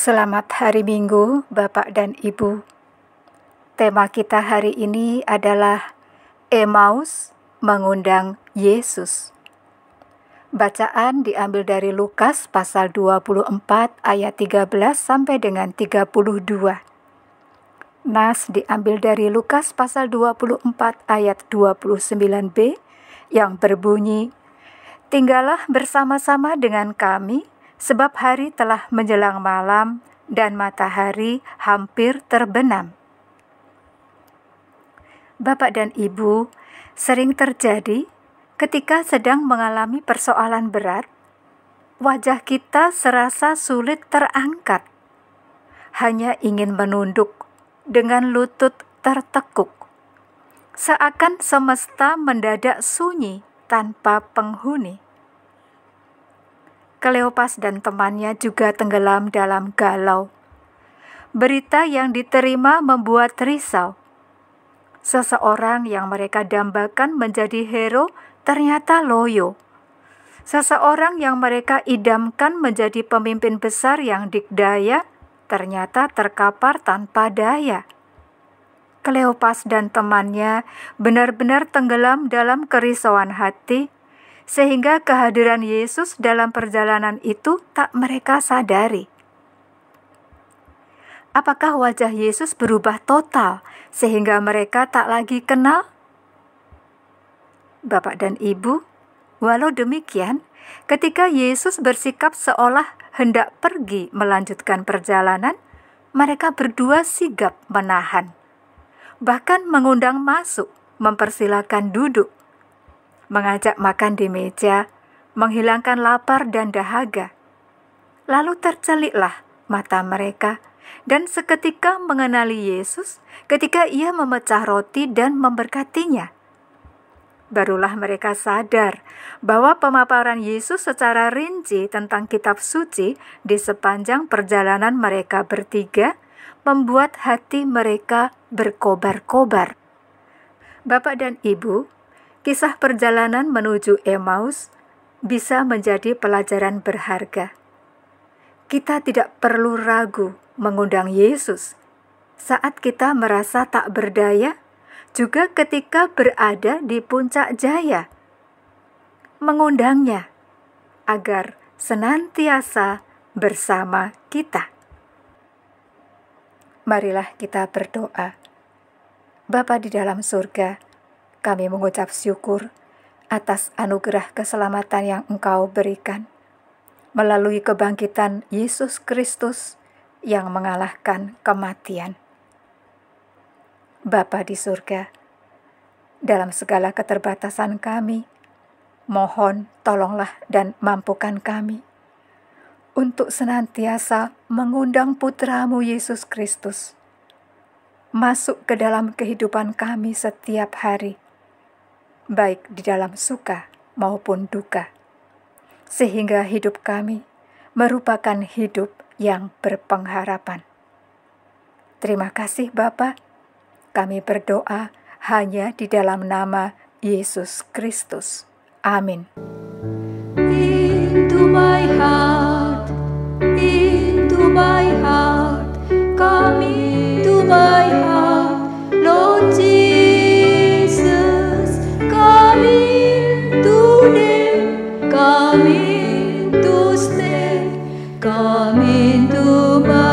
Selamat hari Minggu, Bapak dan Ibu. Tema kita hari ini adalah Emaus mengundang Yesus. Bacaan diambil dari Lukas pasal 24 ayat 13 sampai dengan 32. Nas diambil dari Lukas pasal 24 ayat 29b yang berbunyi, Tinggallah bersama-sama dengan kami sebab hari telah menjelang malam dan matahari hampir terbenam. Bapak dan ibu sering terjadi ketika sedang mengalami persoalan berat, wajah kita serasa sulit terangkat, hanya ingin menunduk dengan lutut tertekuk, seakan semesta mendadak sunyi tanpa penghuni. Kleopas dan temannya juga tenggelam dalam galau. Berita yang diterima membuat risau. Seseorang yang mereka dambakan menjadi hero ternyata loyo. Seseorang yang mereka idamkan menjadi pemimpin besar yang dikdaya ternyata terkapar tanpa daya. Kleopas dan temannya benar-benar tenggelam dalam kerisauan hati sehingga kehadiran Yesus dalam perjalanan itu tak mereka sadari. Apakah wajah Yesus berubah total sehingga mereka tak lagi kenal? Bapak dan Ibu, walau demikian, ketika Yesus bersikap seolah hendak pergi melanjutkan perjalanan, mereka berdua sigap menahan, bahkan mengundang masuk, mempersilahkan duduk mengajak makan di meja, menghilangkan lapar dan dahaga. Lalu terceliklah mata mereka dan seketika mengenali Yesus ketika ia memecah roti dan memberkatinya. Barulah mereka sadar bahwa pemaparan Yesus secara rinci tentang kitab suci di sepanjang perjalanan mereka bertiga membuat hati mereka berkobar-kobar. Bapak dan Ibu, kisah perjalanan menuju Emmaus bisa menjadi pelajaran berharga. Kita tidak perlu ragu mengundang Yesus saat kita merasa tak berdaya, juga ketika berada di puncak jaya. Mengundangnya agar senantiasa bersama kita. Marilah kita berdoa. Bapa di dalam surga, kami mengucap syukur atas anugerah keselamatan yang Engkau berikan melalui kebangkitan Yesus Kristus yang mengalahkan kematian. Bapa di surga, dalam segala keterbatasan kami, mohon tolonglah dan mampukan kami untuk senantiasa mengundang putramu Yesus Kristus masuk ke dalam kehidupan kami setiap hari baik di dalam suka maupun duka, sehingga hidup kami merupakan hidup yang berpengharapan. Terima kasih, Bapa. Kami berdoa hanya di dalam nama Yesus Kristus. Amin. Into my heart. into my